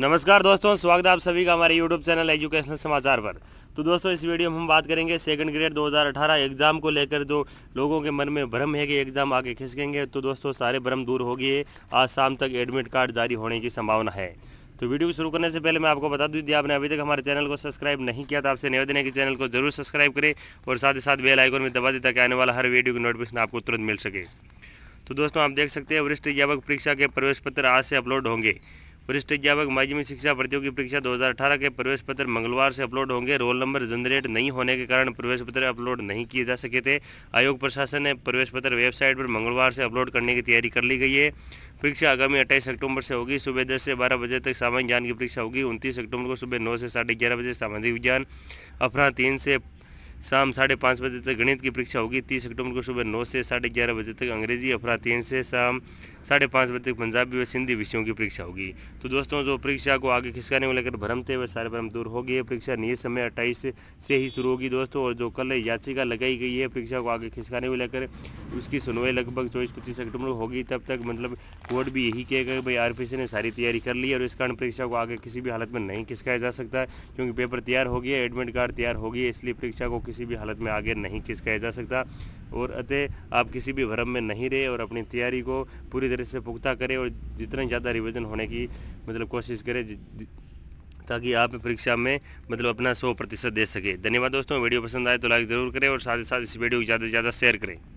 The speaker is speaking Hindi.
नमस्कार दोस्तों स्वागत है आप सभी का हमारे यूट्यूब चैनल एजुकेशनल समाचार पर तो दोस्तों इस वीडियो में हम बात करेंगे सेकंड ग्रेड 2018 एग्ज़ाम को लेकर जो लोगों के मन में भ्रम है कि एग्ज़ाम आगे खिसकेंगे तो दोस्तों सारे भ्रम दूर हो गए आज शाम तक एडमिट कार्ड जारी होने की संभावना है तो वीडियो को शुरू करने से पहले मैं आपको बता दूँ यदि आपने अभी तक हमारे चैनल को सब्सक्राइब नहीं किया तो आपसे निवेदन है कि चैनल को जरूर सब्सक्राइब करें और साथ ही साथ बेल आइकन में दबा दें ताकि आने वाला हर वीडियो की नोटिफिकेशन आपको तुरंत मिल सके तो दोस्तों आप देख सकते हैं वरिष्ठ अध्यापक परीक्षा के प्रवेश पत्र आज से अपलोड होंगे वरिष्ठ अध्यापक माध्यमिक शिक्षा प्रतियोगी परीक्षा 2018 के प्रवेश पत्र मंगलवार से अपलोड होंगे रोल नंबर जनरेट नहीं होने के कारण प्रवेश पत्र अपलोड नहीं किए जा सके थे आयोग प्रशासन ने प्रवेश पत्र वेबसाइट पर मंगलवार से अपलोड करने की तैयारी कर ली गई है परीक्षा आगामी अट्ठाईस अक्टूबर से होगी सुबह दस से बारह बजे तक सामान्य ज्ञान की परीक्षा होगी उनतीस अक्टूबर को सुबह नौ से साढ़े ग्यारह बजे सामाजिक विज्ञान अपराह तीन से शाम साढ़े पाँच बजे तक गणित की परीक्षा होगी तीस अक्टूबर को सुबह नौ से साढ़े ग्यारह बजे तक अंग्रेजी अपराह तीन से शाम साढ़े पाँच बजे तक पंजाबी व सिंधी विषयों की परीक्षा होगी तो दोस्तों जो परीक्षा को आगे खिसकाने को लेकर भ्रम थे वह सारे भ्रम दूर हो गए परीक्षा नियत समय अट्ठाईस से ही शुरू होगी दोस्तों और जो कल याचिका लगाई गई है परीक्षा को आगे खिसकाने को लेकर उसकी सुनवाई लगभग चौबीस पच्चीस अक्टूबर को होगी तब तक मतलब कोर्ट भी यही कहेगा कि भाई आर ने सारी तैयारी कर ली और इस कारण परीक्षा को आगे किसी भी हालत में नहीं खिसकाया जा सकता क्योंकि पेपर तैयार हो गया एडमिट कार्ड तैयार हो गया इसलिए परीक्षा को किसी भी हालत में आगे नहीं खिसकाया जा सकता और अतः आप किसी भी भ्रम में नहीं रहे और अपनी तैयारी को पूरी तरह से पुख्ता करें और जितना ज़्यादा रिविज़न होने की मतलब कोशिश करें ताकि आप परीक्षा में मतलब अपना सौ प्रतिशत दे सके धन्यवाद दोस्तों वीडियो पसंद आए तो लाइक ज़रूर करें और साथ ही साथ इस वीडियो को ज़्यादा से ज़्यादा शेयर करें